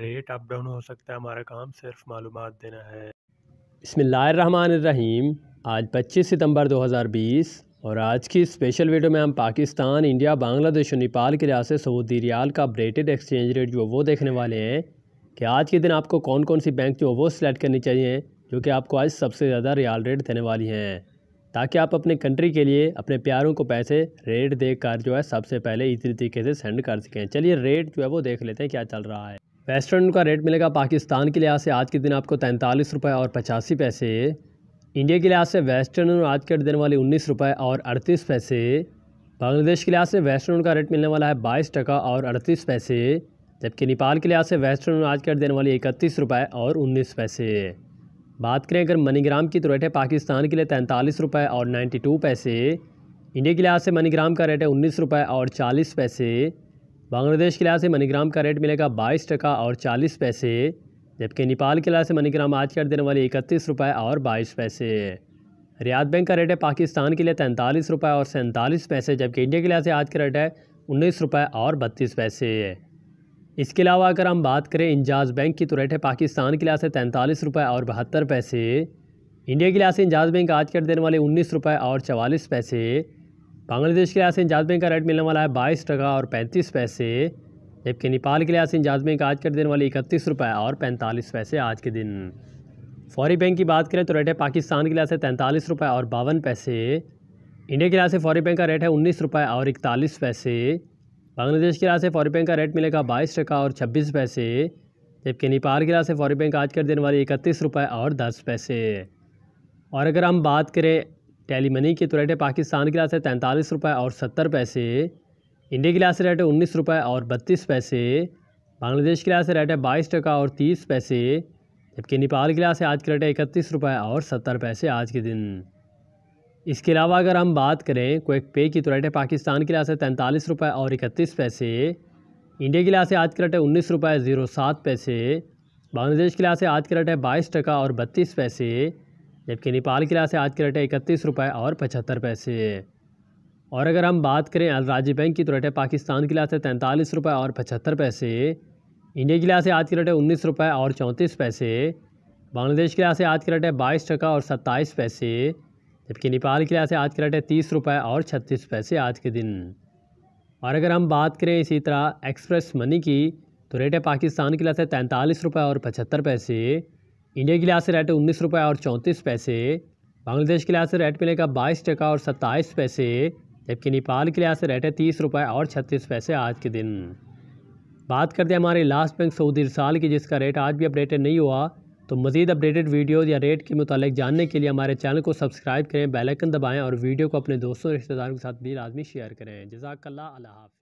rate up down हो सकता है हमारा काम सिर्फ मालूम देना है इसमें रहीम आज 25 सितंबर 2020 और आज की स्पेशल वीडियो में हम पाकिस्तान इंडिया बांग्लादेश और नेपाल के लिहाज से सऊदी रियाल का अपडेटेड एक्सचेंज रेट जो वो देखने वाले हैं कि आज के दिन आपको कौन कौन सी बैंक जो वो सिलेक्ट करनी चाहिए जो कि आपको आज सबसे ज़्यादा रियाल रेट देने वाली हैं ताकि आप अपने कंट्री के लिए अपने प्यारों को पैसे रेट देख कर जो है सबसे पहले इसी तरीके से सेंड कर सकें चलिए रेट जो है वो देख लेते हैं क्या चल रहा है वेस्टर्न का रेट मिलेगा पाकिस्तान के लिहाज से आज के दिन आपको तैंतालीस रुपये और पचासी पैसे इंडिया के लिहाज से वेस्टर्न आज के देने वाले उन्नीस रुपये और अड़तीस पैसे बांग्लादेश के लिहाज से वेस्टर्न का रेट मिलने वाला है बाईस टका और अड़तीस पैसे जबकि नेपाल के लिहाज से वेस्टर्न आज के देने वाली इकतीस रुपये और उन्नीस पैसे बात करें अगर मनीग्राम की तो रेट है पाकिस्तान के लिए तैंतालीस रुपये और नाइन्टी टू पैसे इंडिया के लिहाज से मनीग्राम का रेट है उन्नीस रुपये और चालीस पैसे बांग्लादेश के लिहाज से मनीग्राम का रेट मिलेगा बाईस टका और चालीस पैसे जबकि नेपाल के लिहाज से मनीग्राम आज कर देने वाले इकतीस रुपये और बाईस पैसे रियाद बैंक का रेट है पाकिस्तान के लिए तैंतालीस रुपये और सैंतालीस पैसे जबकि इंडिया के लिहाज से आज का रेट है उन्नीस रुपये और बत्तीस पैसे इसके अलावा अगर हम बात करें इंजाज बैंक की तो रेट है पाकिस्तान के लिहाज से तैंतालीस रुपये और बहत्तर पैसे इंडिया के लिहाज से इंजाज बैंक आज कर देने वाले उन्नीस रुपये और चवालीस पैसे बांग्लादेश के लिए आसिन जाजमे का रेट मिलने वाला है बाईस टका और पैंतीस पैसे जबकि नेपाल के लिए आसिन जाजमे का आज के देने वाली इकतीस रुपये और पैंतालीस पैसे आज के दिन फौरी बैंक की बात करें तो रेट है पाकिस्तान के लिए से तैंतालीस रुपये और बावन पैसे इंडिया के लिए से फौरी बैंक का रेट है उन्नीस रुपये और इकतालीस पैसे बांग्लादेश के लिए से फौरी बैंक का रेट मिलेगा बाईस टका और छब्बीस पैसे जबकि नेपाल के लिए फौरी बैंक आज कर देने वाली इकतीस रुपये और दस पैसे और अगर हम बात करें टैली मनी के तो रेट है पाकिस्तान के लिहाज से तैंतालीस रुपये और सत्तर पैसे इंडिया के लिहाज से रेट है उन्नीस रुपये और बत्तीस पैसे बांग्लादेश के लिहाज से रेट है बाईस टका और तीस पैसे जबकि नेपाल के लिहाज से आज के रेट है इकतीस रुपये और सत्तर पैसे आज के दिन इसके अलावा अगर हम बात करें क्विक पे की तो रेट है पाकिस्तान के लिहाज से तैंतालीस रुपये और इकतीस पैसे इंडिया लिहाज से आज के रेट है उन्नीस रुपये ज़ीरो सात पैसे बांग्लादेश के लिहाज से आज के रेट है बाईस टका और बत्तीस पैसे जबकि नेपाल की राशि आज के रेट है इकतीस रुपये और पचहत्तर पैसे और अगर हम बात करें राज्य बैंक की तो रेट है पाकिस्तान की लाश है तैंतालीस रुपये और पचहत्तर पैसे इंडिया की लाश आज के रेट है उन्नीस रुपये और चौंतीस पैसे बांग्लादेश की लाश आज के रेट है बाईस टका और सत्ताईस पैसे जबकि नेपाल की लाश आज के रेट है तीस रुपये और छत्तीस पैसे आज के दिन और अगर हम बात करें इसी तरह एक्सप्रेस मनी की तो रेट है पाकिस्तान की लाश है तैंतालीस रुपये और पचहत्तर पैसे इंडिया के लिहाज से रेट है उन्नीस रुपये और चौंतीस पैसे बांग्लादेश के लिहाज से रेट मिलेगा बाईस टका और सत्ताईस पैसे जबकि नेपाल के लिहाज से रेट है तीस रुपये और छत्तीस पैसे आज के दिन बात करते हैं हमारे लास्ट बैंक सऊदी साल की जिसका रेट आज भी अपडेटेड नहीं हुआ तो मज़ीद अपडेटेड वीडियोज़ या रेट के मुतालिक जानने के लिए हमारे चैनल को सब्सक्राइब करें बेलैकन दबाएँ और वीडियो को अपने दोस्तों रिश्तेदारों के साथ भी लाजमी शेयर करें जजाकल्ला हाफ़